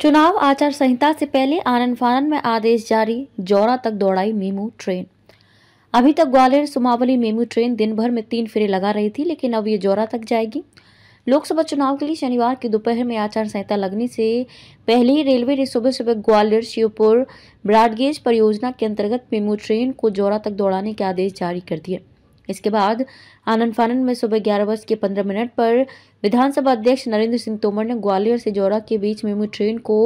चुनाव आचार संहिता से पहले आनंद फानन में आदेश जारी जौरा तक दौड़ाई मेमू ट्रेन अभी तक ग्वालियर सुमावली मेमू ट्रेन दिन भर में तीन फेरे लगा रही थी लेकिन अब ये जौरा तक जाएगी लोकसभा चुनाव के लिए शनिवार की दोपहर में आचार संहिता लगने से पहले ही रेलवे ने सुबह सुबह ग्वालियर शिवपुर ब्राडगेज परियोजना के अंतर्गत मेमू ट्रेन को जौरा तक दौड़ाने के आदेश जारी कर दिए इसके बाद आनंद फानन में सुबह ग्यारह बज के पंद्रह मिनट पर विधानसभा अध्यक्ष नरेंद्र सिंह तोमर ने ग्वालियर से जोरा के बीच मेमू ट्रेन को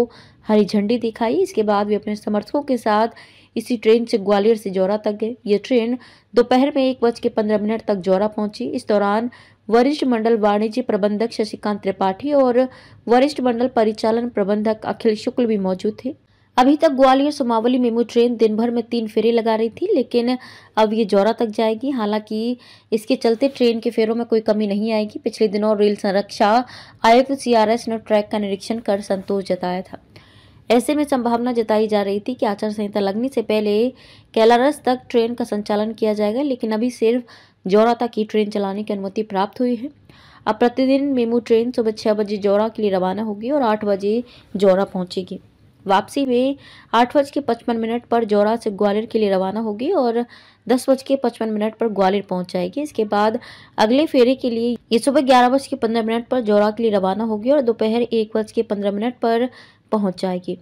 हरी झंडी दिखाई इसके बाद वे अपने समर्थकों के साथ इसी ट्रेन से ग्वालियर से जोरा तक गए ये ट्रेन दोपहर में एक बज के पंद्रह मिनट तक जोरा पहुंची इस दौरान वरिष्ठ मंडल वाणिज्य प्रबंधक शशिकांत त्रिपाठी और वरिष्ठ मंडल परिचालन प्रबंधक अखिल शुक्ल भी मौजूद थे अभी तक ग्वालियर सुमावली मेमू ट्रेन दिन भर में तीन फेरे लगा रही थी लेकिन अब ये जौरा तक जाएगी हालांकि इसके चलते ट्रेन के फेरों में कोई कमी नहीं आएगी पिछले दिनों रेल संरक्षा आयुक्त सीआरएस ने ट्रैक का निरीक्षण कर संतोष जताया था ऐसे में संभावना जताई जा रही थी कि आचार संहिता लगने से पहले कैलारस तक ट्रेन का संचालन किया जाएगा लेकिन अभी सिर्फ जौरा तक ही ट्रेन चलाने की अनुमति प्राप्त हुई है अब प्रतिदिन मेमू ट्रेन सुबह छः बजे जौरा के लिए रवाना होगी और आठ बजे जौरा पहुंचेगी वापसी में आठ बज के पचपन मिनट पर जौरा से ग्वालियर के लिए रवाना होगी और दस बज के पचपन मिनट पर ग्वालियर पहुंच जाएगी इसके बाद अगले फेरे के लिए ये सुबह ग्यारह बज के पंद्रह मिनट पर जौरा के लिए रवाना होगी और दोपहर एक बज के पंद्रह मिनट पर पहुंच जाएगी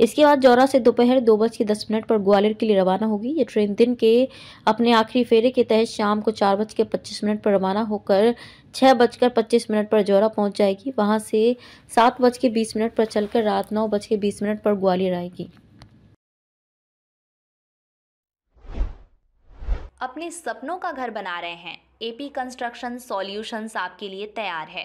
इसके बाद जौरा से दोपहर दो बज के दस मिनट पर ग्वालियर के लिए रवाना होगी ये ट्रेन दिन के अपने आखिरी फेरे के तहत शाम को चार बज के पच्चीस मिनट पर रवाना होकर छः बजकर पच्चीस मिनट पर जौरा पहुंच जाएगी वहां से सात बज के बीस मिनट पर चलकर रात नौ बज के बीस मिनट पर ग्वालियर आएगी अपने सपनों का घर बना रहे हैं एपी कंस्ट्रक्शन सॉल्यूशंस आपके लिए तैयार है